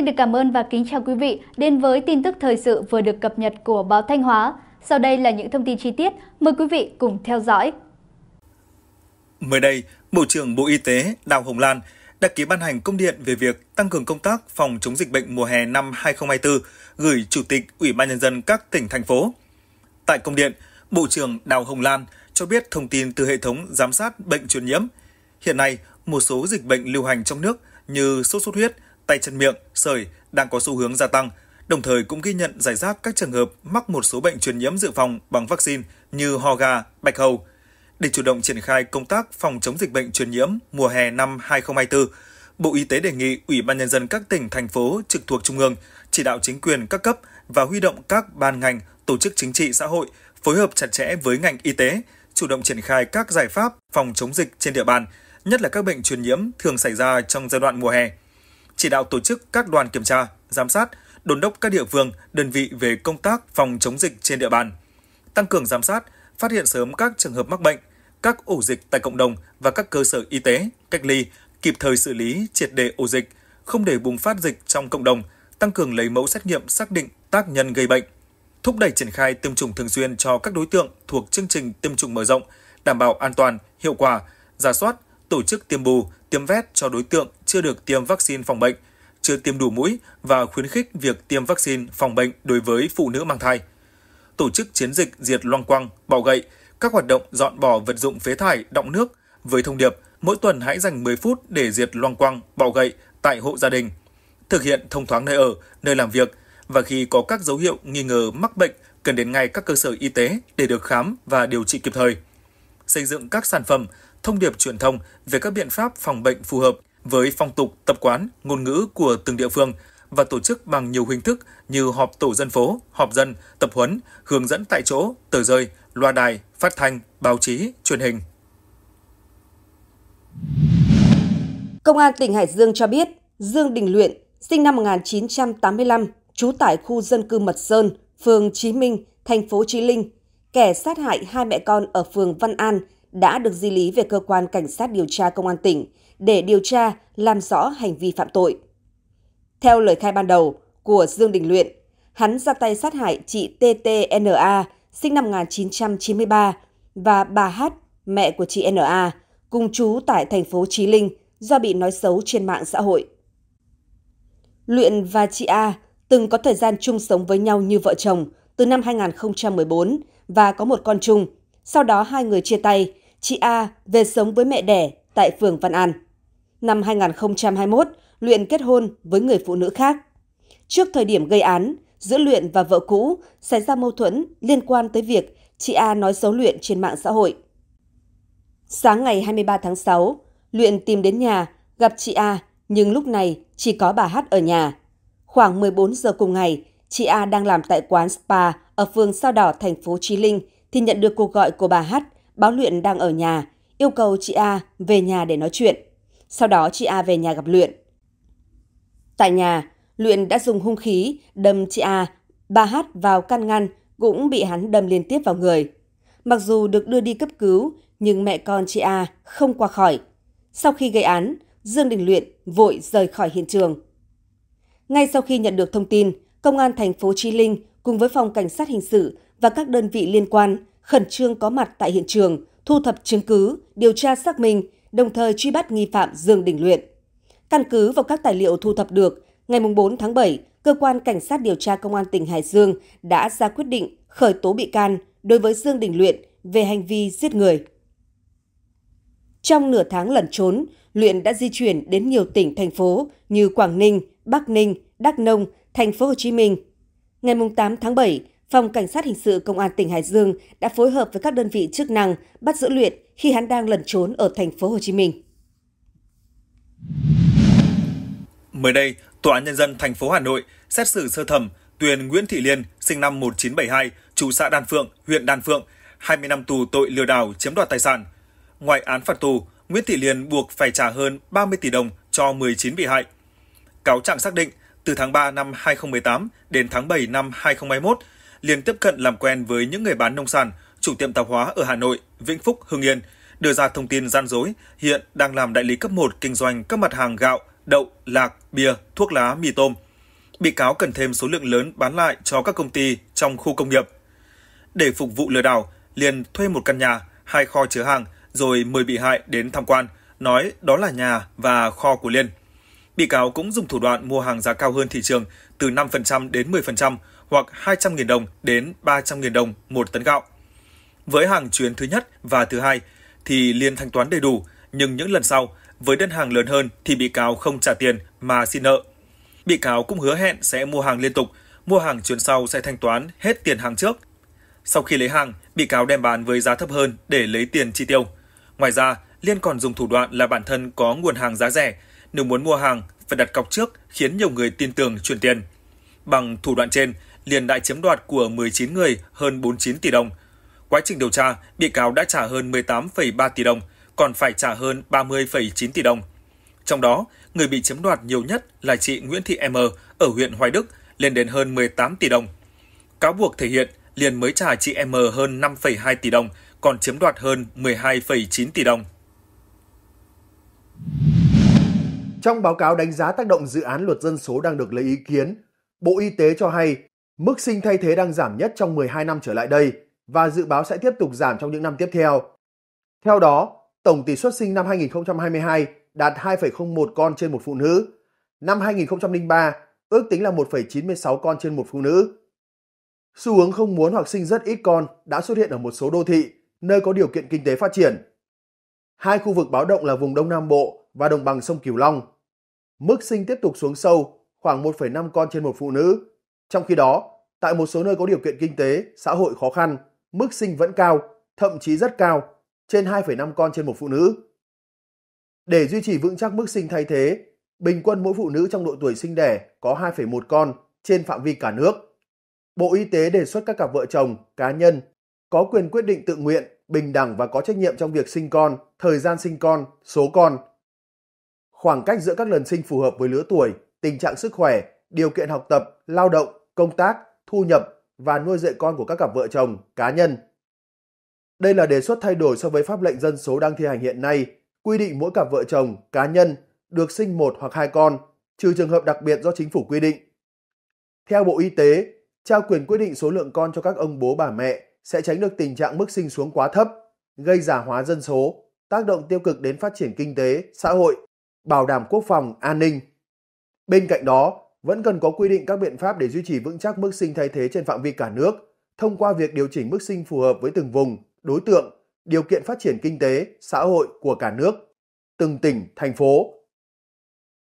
Xin được cảm ơn và kính chào quý vị đến với tin tức thời sự vừa được cập nhật của báo Thanh Hóa. Sau đây là những thông tin chi tiết, mời quý vị cùng theo dõi. Mới đây, Bộ trưởng Bộ Y tế Đào Hồng Lan đã ký ban hành công điện về việc tăng cường công tác phòng chống dịch bệnh mùa hè năm 2024 gửi Chủ tịch Ủy ban Nhân dân các tỉnh, thành phố. Tại công điện, Bộ trưởng Đào Hồng Lan cho biết thông tin từ hệ thống giám sát bệnh truyền nhiễm. Hiện nay, một số dịch bệnh lưu hành trong nước như sốt xuất huyết, tay chân miệng, sởi đang có xu hướng gia tăng, đồng thời cũng ghi nhận giải rác các trường hợp mắc một số bệnh truyền nhiễm dự phòng bằng vaccine như ho gà, bạch hầu. Để chủ động triển khai công tác phòng chống dịch bệnh truyền nhiễm mùa hè năm 2024, Bộ Y tế đề nghị Ủy ban Nhân dân các tỉnh, thành phố trực thuộc Trung ương chỉ đạo chính quyền các cấp và huy động các ban ngành, tổ chức chính trị xã hội phối hợp chặt chẽ với ngành y tế, chủ động triển khai các giải pháp phòng chống dịch trên địa bàn, nhất là các bệnh truyền nhiễm thường xảy ra trong giai đoạn mùa hè chỉ đạo tổ chức các đoàn kiểm tra, giám sát, đồn đốc các địa phương, đơn vị về công tác phòng chống dịch trên địa bàn, tăng cường giám sát, phát hiện sớm các trường hợp mắc bệnh, các ổ dịch tại cộng đồng và các cơ sở y tế, cách ly, kịp thời xử lý triệt đề ổ dịch, không để bùng phát dịch trong cộng đồng, tăng cường lấy mẫu xét nghiệm xác định tác nhân gây bệnh, thúc đẩy triển khai tiêm chủng thường xuyên cho các đối tượng thuộc chương trình tiêm chủng mở rộng, đảm bảo an toàn, hiệu quả, giả soát, tổ chức tiêm bù, tiêm vét cho đối tượng chưa được tiêm vaccine phòng bệnh, chưa tiêm đủ mũi và khuyến khích việc tiêm vaccine phòng bệnh đối với phụ nữ mang thai. Tổ chức chiến dịch diệt loang quăng, bọ gậy, các hoạt động dọn bỏ vật dụng phế thải, đọng nước với thông điệp mỗi tuần hãy dành 10 phút để diệt loang quăng, bọ gậy tại hộ gia đình, thực hiện thông thoáng nơi ở, nơi làm việc và khi có các dấu hiệu nghi ngờ mắc bệnh cần đến ngay các cơ sở y tế để được khám và điều trị kịp thời xây dựng các sản phẩm, thông điệp truyền thông về các biện pháp phòng bệnh phù hợp với phong tục, tập quán, ngôn ngữ của từng địa phương và tổ chức bằng nhiều hình thức như họp tổ dân phố, họp dân, tập huấn, hướng dẫn tại chỗ, tờ rơi, loa đài, phát thanh, báo chí, truyền hình. Công an tỉnh Hải Dương cho biết, Dương Đình Luyện, sinh năm 1985, trú tại khu dân cư Mật Sơn, phường Chí Minh, thành phố Chí Linh, kẻ sát hại hai mẹ con ở phường Văn An đã được di lý về cơ quan cảnh sát điều tra công an tỉnh để điều tra làm rõ hành vi phạm tội. Theo lời khai ban đầu của Dương Đình Luyện, hắn ra tay sát hại chị TTNA sinh năm 1993 và bà H, mẹ của chị NA, cùng chú tại thành phố Chí Linh do bị nói xấu trên mạng xã hội. Luyện và chị A từng có thời gian chung sống với nhau như vợ chồng từ năm 2014 và có một con chung. Sau đó hai người chia tay, chị A về sống với mẹ đẻ tại phường Văn An. Năm 2021, Luyện kết hôn với người phụ nữ khác. Trước thời điểm gây án, giữa Luyện và vợ cũ xảy ra mâu thuẫn liên quan tới việc chị A nói xấu Luyện trên mạng xã hội. Sáng ngày 23 tháng 6, Luyện tìm đến nhà, gặp chị A, nhưng lúc này chỉ có bà Hát ở nhà. Khoảng 14 giờ cùng ngày, Chị A đang làm tại quán spa ở phường Sao Đỏ, thành phố Chí Linh thì nhận được cuộc gọi của bà H, báo Luyện đang ở nhà, yêu cầu chị A về nhà để nói chuyện. Sau đó chị A về nhà gặp Luyện. Tại nhà, Luyện đã dùng hung khí đâm chị A, bà H vào căn ngăn cũng bị hắn đâm liên tiếp vào người. Mặc dù được đưa đi cấp cứu, nhưng mẹ con chị A không qua khỏi. Sau khi gây án, Dương Đình Luyện vội rời khỏi hiện trường. Ngay sau khi nhận được thông tin, Công an thành phố Chi Linh cùng với phòng cảnh sát hình sự và các đơn vị liên quan khẩn trương có mặt tại hiện trường, thu thập chứng cứ, điều tra xác minh, đồng thời truy bắt nghi phạm Dương Đình Luyện. Căn cứ vào các tài liệu thu thập được, ngày 4 tháng 7, cơ quan cảnh sát điều tra công an tỉnh Hải Dương đã ra quyết định khởi tố bị can đối với Dương Đình Luyện về hành vi giết người. Trong nửa tháng lẩn trốn, Luyện đã di chuyển đến nhiều tỉnh, thành phố như Quảng Ninh, Bắc Ninh, Đắk Nông, thành phố Hồ Chí Minh. Ngày 8 tháng 7, Phòng Cảnh sát Hình sự Công an tỉnh Hải Dương đã phối hợp với các đơn vị chức năng bắt giữ Luyện khi hắn đang lẩn trốn ở thành phố Hồ Chí Minh. Mới đây, Tòa án Nhân dân thành phố Hà Nội xét xử sơ thẩm tuyên Nguyễn Thị Liên, sinh năm 1972, trú xã Đan Phượng, huyện Đan Phượng, 20 năm tù tội lừa đảo chiếm đoạt tài sản. Ngoài án phạt tù, Nguyễn Thị Liên buộc phải trả hơn 30 tỷ đồng cho 19 bị hại. Cáo trạng xác định từ tháng 3 năm 2018 đến tháng 7 năm 2021, liền tiếp cận làm quen với những người bán nông sản, chủ tiệm tạp hóa ở Hà Nội, Vĩnh Phúc, Hưng Yên, đưa ra thông tin gian dối, hiện đang làm đại lý cấp 1 kinh doanh các mặt hàng gạo, đậu, lạc, bia, thuốc lá, mì tôm. Bị cáo cần thêm số lượng lớn bán lại cho các công ty trong khu công nghiệp. Để phục vụ lừa đảo, liền thuê một căn nhà, hai kho chứa hàng, rồi mời bị hại đến tham quan, nói đó là nhà và kho của Liên. Bị cáo cũng dùng thủ đoạn mua hàng giá cao hơn thị trường từ 5% đến 10% hoặc 200.000 đồng đến 300.000 đồng một tấn gạo. Với hàng chuyến thứ nhất và thứ hai thì liên thanh toán đầy đủ, nhưng những lần sau với đơn hàng lớn hơn thì bị cáo không trả tiền mà xin nợ. Bị cáo cũng hứa hẹn sẽ mua hàng liên tục, mua hàng chuyến sau sẽ thanh toán hết tiền hàng trước. Sau khi lấy hàng, bị cáo đem bán với giá thấp hơn để lấy tiền chi tiêu. Ngoài ra, Liên còn dùng thủ đoạn là bản thân có nguồn hàng giá rẻ, nếu muốn mua hàng phải đặt cọc trước khiến nhiều người tin tưởng chuyển tiền. Bằng thủ đoạn trên, Liền đã chiếm đoạt của 19 người hơn 49 tỷ đồng. Quá trình điều tra, bị cáo đã trả hơn 18,3 tỷ đồng, còn phải trả hơn 30,9 tỷ đồng. Trong đó, người bị chiếm đoạt nhiều nhất là chị Nguyễn Thị M ở huyện Hoài Đức lên đến hơn 18 tỷ đồng. Cáo buộc thể hiện Liền mới trả chị M hơn 5,2 tỷ đồng, còn chiếm đoạt hơn 12,9 tỷ đồng. Trong báo cáo đánh giá tác động dự án luật dân số đang được lấy ý kiến, Bộ Y tế cho hay mức sinh thay thế đang giảm nhất trong 12 năm trở lại đây và dự báo sẽ tiếp tục giảm trong những năm tiếp theo. Theo đó, tổng tỷ suất sinh năm 2022 đạt 2,01 con trên một phụ nữ. Năm 2003, ước tính là 1,96 con trên một phụ nữ. Xu hướng không muốn hoặc sinh rất ít con đã xuất hiện ở một số đô thị, nơi có điều kiện kinh tế phát triển. Hai khu vực báo động là vùng Đông Nam Bộ và đồng bằng sông Cửu Long. Mức sinh tiếp tục xuống sâu, khoảng 1,5 con trên một phụ nữ. Trong khi đó, tại một số nơi có điều kiện kinh tế, xã hội khó khăn, mức sinh vẫn cao, thậm chí rất cao, trên 2,5 con trên một phụ nữ. Để duy trì vững chắc mức sinh thay thế, bình quân mỗi phụ nữ trong độ tuổi sinh đẻ có 2,1 con trên phạm vi cả nước. Bộ Y tế đề xuất các cặp vợ chồng, cá nhân có quyền quyết định tự nguyện, bình đẳng và có trách nhiệm trong việc sinh con, thời gian sinh con, số con khoảng cách giữa các lần sinh phù hợp với lứa tuổi, tình trạng sức khỏe, điều kiện học tập, lao động, công tác, thu nhập và nuôi dạy con của các cặp vợ chồng, cá nhân. Đây là đề xuất thay đổi so với pháp lệnh dân số đang thi hành hiện nay, quy định mỗi cặp vợ chồng, cá nhân được sinh một hoặc hai con, trừ trường hợp đặc biệt do chính phủ quy định. Theo Bộ Y tế, trao quyền quyết định số lượng con cho các ông bố bà mẹ sẽ tránh được tình trạng mức sinh xuống quá thấp, gây giả hóa dân số, tác động tiêu cực đến phát triển kinh tế, xã hội bảo đảm quốc phòng, an ninh. Bên cạnh đó, vẫn cần có quy định các biện pháp để duy trì vững chắc mức sinh thay thế trên phạm vi cả nước, thông qua việc điều chỉnh mức sinh phù hợp với từng vùng, đối tượng, điều kiện phát triển kinh tế, xã hội của cả nước, từng tỉnh, thành phố.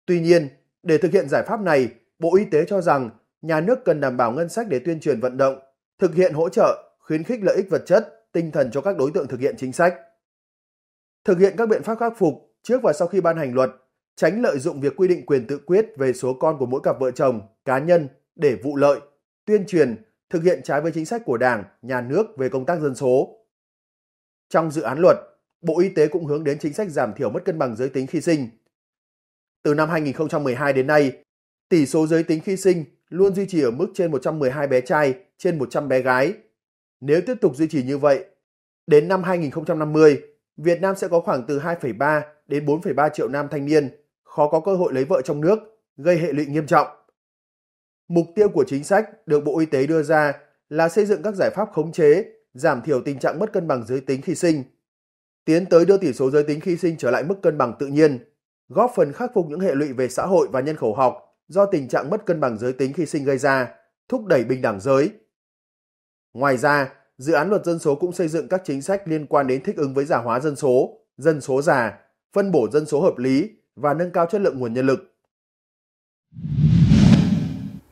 Tuy nhiên, để thực hiện giải pháp này, Bộ Y tế cho rằng nhà nước cần đảm bảo ngân sách để tuyên truyền vận động, thực hiện hỗ trợ, khuyến khích lợi ích vật chất, tinh thần cho các đối tượng thực hiện chính sách. Thực hiện các biện pháp khắc phục trước và sau khi ban hành luật tránh lợi dụng việc quy định quyền tự quyết về số con của mỗi cặp vợ chồng, cá nhân để vụ lợi, tuyên truyền, thực hiện trái với chính sách của Đảng, nhà nước về công tác dân số. Trong dự án luật, Bộ Y tế cũng hướng đến chính sách giảm thiểu mất cân bằng giới tính khi sinh. Từ năm 2012 đến nay, tỷ số giới tính khi sinh luôn duy trì ở mức trên 112 bé trai trên 100 bé gái. Nếu tiếp tục duy trì như vậy, đến năm 2050, Việt Nam sẽ có khoảng từ 2,3 đến 4,3 triệu nam thanh niên khó có cơ hội lấy vợ trong nước, gây hệ lụy nghiêm trọng. Mục tiêu của chính sách được Bộ Y tế đưa ra là xây dựng các giải pháp khống chế, giảm thiểu tình trạng mất cân bằng giới tính khi sinh, tiến tới đưa tỷ số giới tính khi sinh trở lại mức cân bằng tự nhiên, góp phần khắc phục những hệ lụy về xã hội và nhân khẩu học do tình trạng mất cân bằng giới tính khi sinh gây ra, thúc đẩy bình đẳng giới. Ngoài ra, dự án luật dân số cũng xây dựng các chính sách liên quan đến thích ứng với giả hóa dân số, dân số già, phân bổ dân số hợp lý, và nâng cao chất lượng nguồn nhân lực.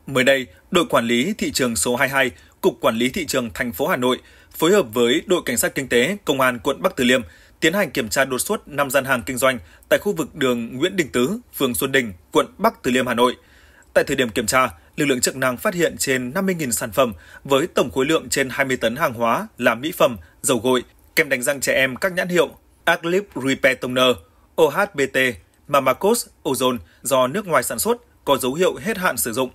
Mới đây, đội quản lý thị trường số 22, Cục Quản lý thị trường thành phố Hà Nội phối hợp với đội cảnh sát kinh tế Công an quận Bắc Từ Liêm tiến hành kiểm tra đột xuất 5 gian hàng kinh doanh tại khu vực đường Nguyễn Đình Tứ, phường Xuân Đình, quận Bắc Từ Liêm, Hà Nội. Tại thời điểm kiểm tra, lực lượng chức năng phát hiện trên 50.000 sản phẩm với tổng khối lượng trên 20 tấn hàng hóa là mỹ phẩm, dầu gội, kem đánh răng trẻ em các nhãn hiệu Aclip Repair Toner, OHBT, mà Marcos, ozone do nước ngoài sản xuất có dấu hiệu hết hạn sử dụng.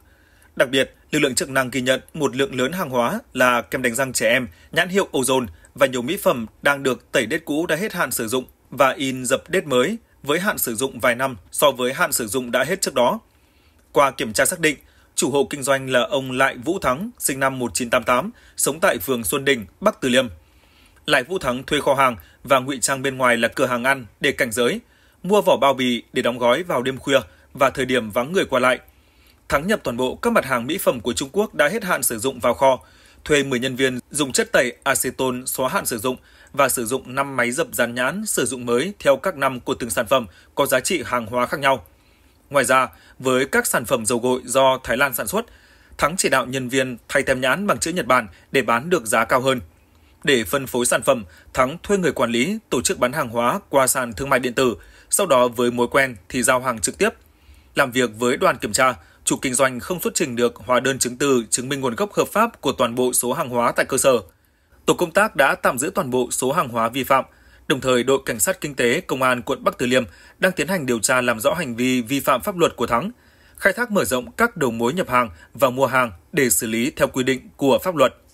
Đặc biệt, lực lượng chức năng ghi nhận một lượng lớn hàng hóa là kem đánh răng trẻ em, nhãn hiệu ozone và nhiều mỹ phẩm đang được tẩy đết cũ đã hết hạn sử dụng và in dập đết mới với hạn sử dụng vài năm so với hạn sử dụng đã hết trước đó. Qua kiểm tra xác định, chủ hộ kinh doanh là ông Lại Vũ Thắng, sinh năm 1988, sống tại phường Xuân Đình, Bắc Từ Liêm. Lại Vũ Thắng thuê kho hàng và ngụy trang bên ngoài là cửa hàng ăn để cảnh giới – mua vỏ bao bì để đóng gói vào đêm khuya và thời điểm vắng người qua lại. Thắng nhập toàn bộ các mặt hàng mỹ phẩm của Trung Quốc đã hết hạn sử dụng vào kho, thuê 10 nhân viên dùng chất tẩy acetone xóa hạn sử dụng và sử dụng 5 máy dập dán nhãn sử dụng mới theo các năm của từng sản phẩm có giá trị hàng hóa khác nhau. Ngoài ra, với các sản phẩm dầu gội do Thái Lan sản xuất, Thắng chỉ đạo nhân viên thay tem nhãn bằng chữ Nhật Bản để bán được giá cao hơn. Để phân phối sản phẩm, Thắng thuê người quản lý tổ chức bán hàng hóa qua sàn thương mại điện tử, sau đó với mối quen thì giao hàng trực tiếp. Làm việc với đoàn kiểm tra, chủ kinh doanh không xuất trình được hóa đơn chứng từ chứng minh nguồn gốc hợp pháp của toàn bộ số hàng hóa tại cơ sở. Tổ công tác đã tạm giữ toàn bộ số hàng hóa vi phạm, đồng thời đội cảnh sát kinh tế công an quận Bắc Từ Liêm đang tiến hành điều tra làm rõ hành vi vi phạm pháp luật của Thắng, khai thác mở rộng các đầu mối nhập hàng và mua hàng để xử lý theo quy định của pháp luật.